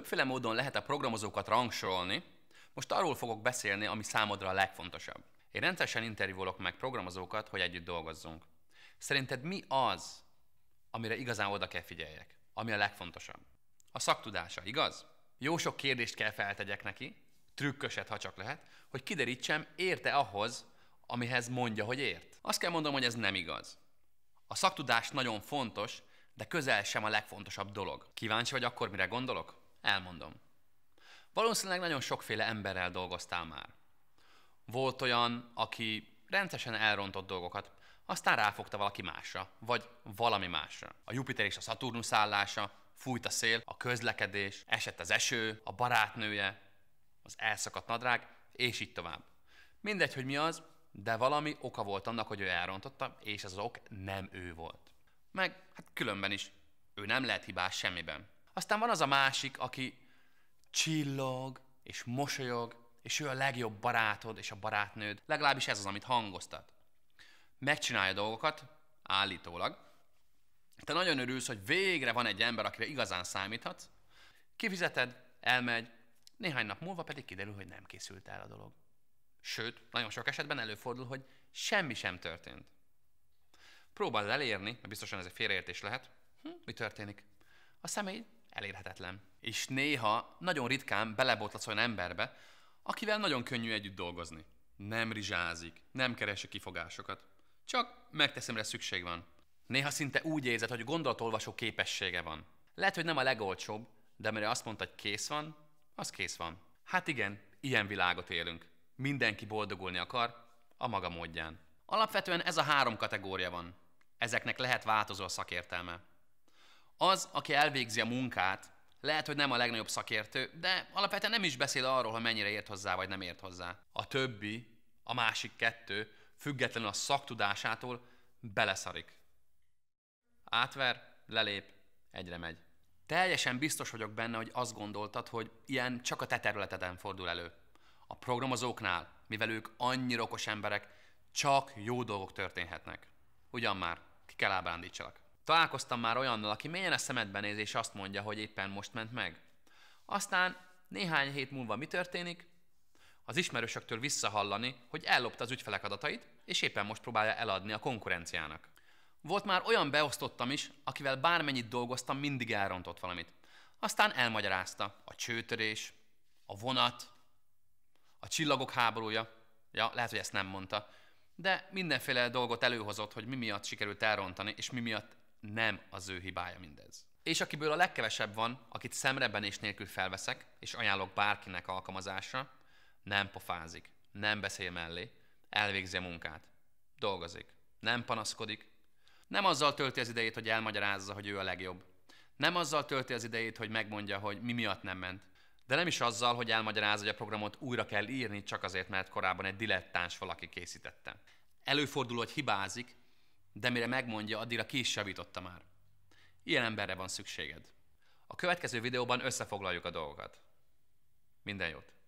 Többféle módon lehet a programozókat rangsorolni, most arról fogok beszélni, ami számodra a legfontosabb. Én rendszeresen interjúolok meg programozókat, hogy együtt dolgozzunk. Szerinted mi az, amire igazán oda kell figyeljek? Ami a legfontosabb? A szaktudása, igaz? Jó sok kérdést kell feltegyek neki, trükköset, ha csak lehet, hogy kiderítsem, érte ahhoz, amihez mondja, hogy ért. Azt kell mondom, hogy ez nem igaz. A szaktudás nagyon fontos, de közel sem a legfontosabb dolog. Kíváncsi vagy akkor, mire gondolok? Elmondom. Valószínűleg nagyon sokféle emberrel dolgoztál már. Volt olyan, aki rendszeresen elrontott dolgokat, aztán ráfogta valaki másra, vagy valami másra. A Jupiter és a Saturnus állása, fújt a szél, a közlekedés, esett az eső, a barátnője, az elszakadt nadrág, és így tovább. Mindegy, hogy mi az, de valami oka volt annak, hogy ő elrontotta, és ez az ok nem ő volt. Meg, hát különben is, ő nem lehet hibás semmiben. Aztán van az a másik, aki csillog, és mosolyog, és ő a legjobb barátod és a barátnőd. Legalábbis ez az, amit hangoztat. Megcsinálja dolgokat, állítólag. Te nagyon örülsz, hogy végre van egy ember, akire igazán számíthatsz. Kifizeted, elmegy, néhány nap múlva pedig kiderül, hogy nem készült el a dolog. Sőt, nagyon sok esetben előfordul, hogy semmi sem történt. Próbáld elérni, mert biztosan ez egy félreértés lehet. Hm, mi történik? A személy elérhetetlen. És néha nagyon ritkán belebotlasz olyan emberbe, akivel nagyon könnyű együtt dolgozni. Nem rizsázik, nem keresi kifogásokat. Csak megteszem, rá szükség van. Néha szinte úgy érzed, hogy gondolatolvasó képessége van. Lehet, hogy nem a legolcsóbb, de mire azt mondta, hogy kész van, az kész van. Hát igen, ilyen világot élünk. Mindenki boldogulni akar, a maga módján. Alapvetően ez a három kategória van. Ezeknek lehet változó a szakértelme. Az, aki elvégzi a munkát, lehet, hogy nem a legnagyobb szakértő, de alapvetően nem is beszél arról, hogy mennyire ért hozzá vagy nem ért hozzá. A többi, a másik kettő, függetlenül a szaktudásától beleszarik. Átver, lelép, egyre megy. Teljesen biztos vagyok benne, hogy azt gondoltad, hogy ilyen csak a te területeden fordul elő. A programozóknál, mivel ők annyira okos emberek, csak jó dolgok történhetnek. Ugyan már, ki kell ábrándítsalak. Találkoztam már olyannal, aki mélyen a szemedbe néz és azt mondja, hogy éppen most ment meg. Aztán néhány hét múlva mi történik? Az ismerősöktől visszahallani, hogy ellopta az ügyfelek adatait, és éppen most próbálja eladni a konkurenciának. Volt már olyan beosztottam is, akivel bármennyit dolgoztam, mindig elrontott valamit. Aztán elmagyarázta a csőtörés, a vonat, a csillagok háborúja. Ja, lehet, hogy ezt nem mondta. De mindenféle dolgot előhozott, hogy mi miatt sikerült elrontani, és mi miatt nem az ő hibája mindez. És akiből a legkevesebb van, akit és nélkül felveszek, és ajánlok bárkinek alkalmazásra, nem pofázik, nem beszél mellé, elvégzi a munkát, dolgozik, nem panaszkodik, nem azzal tölti az idejét, hogy elmagyarázza, hogy ő a legjobb. Nem azzal tölti az idejét, hogy megmondja, hogy mi miatt nem ment. De nem is azzal, hogy elmagyarázza, hogy a programot újra kell írni, csak azért, mert korábban egy dilettáns valaki készítette. Előfordul, hogy hibázik, de mire megmondja, addigra ki is javította már. Ilyen emberre van szükséged. A következő videóban összefoglaljuk a dolgokat. Minden jót!